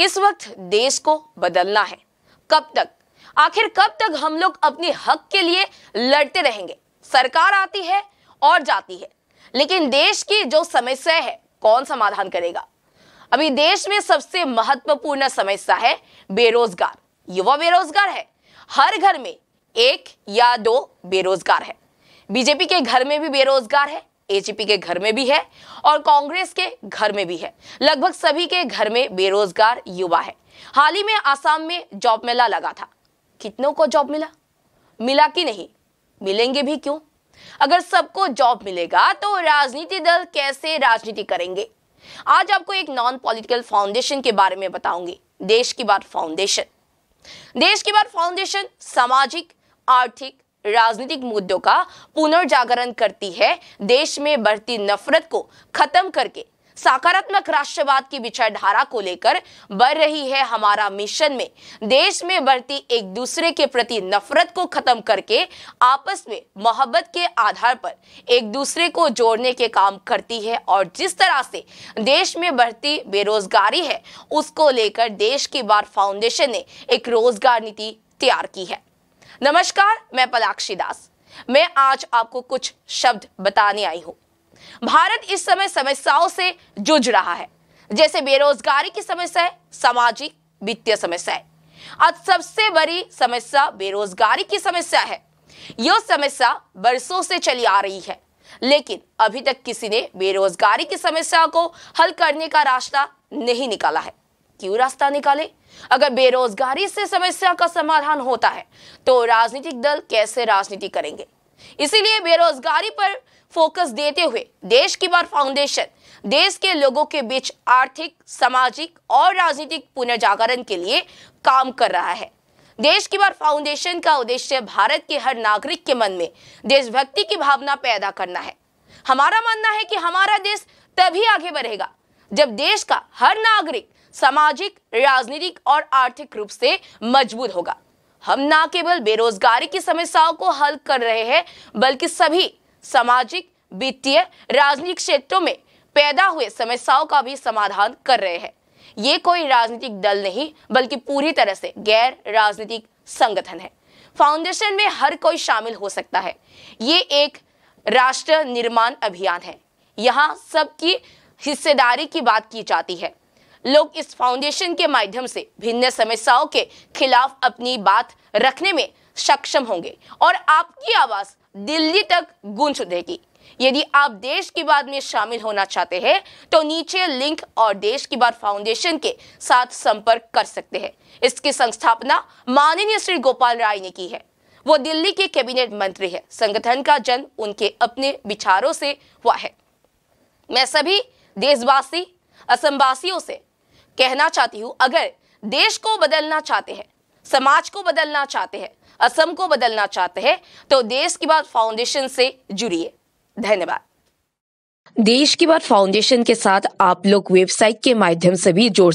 इस वक्त देश को बदलना है कब तक आखिर कब तक हम लोग अपने हक के लिए लड़ते रहेंगे सरकार आती है और जाती है लेकिन देश की जो समस्या है कौन समाधान करेगा अभी देश में सबसे महत्वपूर्ण समस्या है बेरोजगार युवा बेरोजगार है हर घर में एक या दो बेरोजगार है बीजेपी के घर में भी बेरोजगार है एजीपी के घर में भी है और कांग्रेस के घर में भी है लगभग सभी के घर में बेरोजगार युवा है हाल ही में आसाम में जॉब मेला लगा था कितनों को जॉब मिला मिला कि नहीं मिलेंगे भी क्यों अगर सबको जॉब मिलेगा तो राजनीति दल कैसे राजनीति करेंगे आज आपको एक नॉन पॉलिटिकल फाउंडेशन के बारे में बताऊंगी देश की बात फाउंडेशन देश की बात फाउंडेशन सामाजिक आर्थिक राजनीतिक मुद्दों का पुनर्जागरण करती है देश में बढ़ती नफरत को खत्म करके सकारात्मक राष्ट्रवाद की विचारधारा को लेकर बढ़ रही है हमारा मिशन में देश में बढ़ती एक दूसरे के प्रति नफरत को खत्म करके आपस में मोहब्बत के आधार पर एक दूसरे को जोड़ने के काम करती है और जिस तरह से देश में बढ़ती बेरोजगारी है उसको लेकर देश की बार फाउंडेशन ने एक रोजगार नीति तैयार की है नमस्कार मैं पलाक्षी दास मैं आज आपको कुछ शब्द बताने आई हूं भारत इस समय समस्याओं से जूझ रहा है जैसे बेरोजगारी की समस्या है सामाजिक वित्तीय समस्या है आज सबसे बड़ी समस्या बेरोजगारी की समस्या है यह समस्या बरसों से चली आ रही है लेकिन अभी तक किसी ने बेरोजगारी की समस्या को हल करने का रास्ता नहीं निकाला है क्यों रास्ता निकाले अगर बेरोजगारी से समस्या का समाधान होता है तो राजनीतिक दल कैसे राजनीति करेंगे इसीलिए बेरोजगारी पर फोकस देते हुए देश की बार फाउंडेशन देश के लोगों के बीच आर्थिक सामाजिक और राजनीतिक पुनर्जागरण के लिए काम कर रहा है देश की बार फाउंडेशन का उद्देश्य भारत के हर नागरिक के मन में देशभक्ति की भावना पैदा करना है हमारा मानना है कि हमारा देश तभी आगे बढ़ेगा जब देश का हर नागरिक सामाजिक राजनीतिक और आर्थिक रूप से मजबूत होगा हम न केवल बेरोजगारी की समस्याओं को हल कर रहे हैं बल्कि सभी सामाजिक वित्तीय राजनीतिक क्षेत्रों में पैदा हुए समस्याओं का भी समाधान कर रहे हैं ये कोई राजनीतिक दल नहीं बल्कि पूरी तरह से गैर राजनीतिक संगठन है फाउंडेशन में हर कोई शामिल हो सकता है ये एक राष्ट्र निर्माण अभियान है यहाँ सबकी हिस्सेदारी की बात की जाती है लोग इस फाउंडेशन के माध्यम से भिन्न समस्याओं के खिलाफ अपनी बात रखने में सक्षम होंगे और आपकी आवाज़ दिल्ली तक गूंज देगी यदि आप देश की बात में शामिल होना चाहते हैं तो नीचे लिंक और देश की बात फाउंडेशन के साथ संपर्क कर सकते हैं इसकी संस्थापना माननीय श्री गोपाल राय ने की है वो दिल्ली के कैबिनेट मंत्री है संगठन का जन्म उनके अपने विचारों से हुआ है मैं सभी देशवासी असमवासियों से कहना चाहती हूँ अगर देश को बदलना चाहते हैं समाज को बदलना चाहते हैं असम को बदलना चाहते हैं तो देश की बात फाउंडेशन से जुड़िए धन्यवाद देश की बात फाउंडेशन के साथ आप लोग वेबसाइट के माध्यम से भी जोड़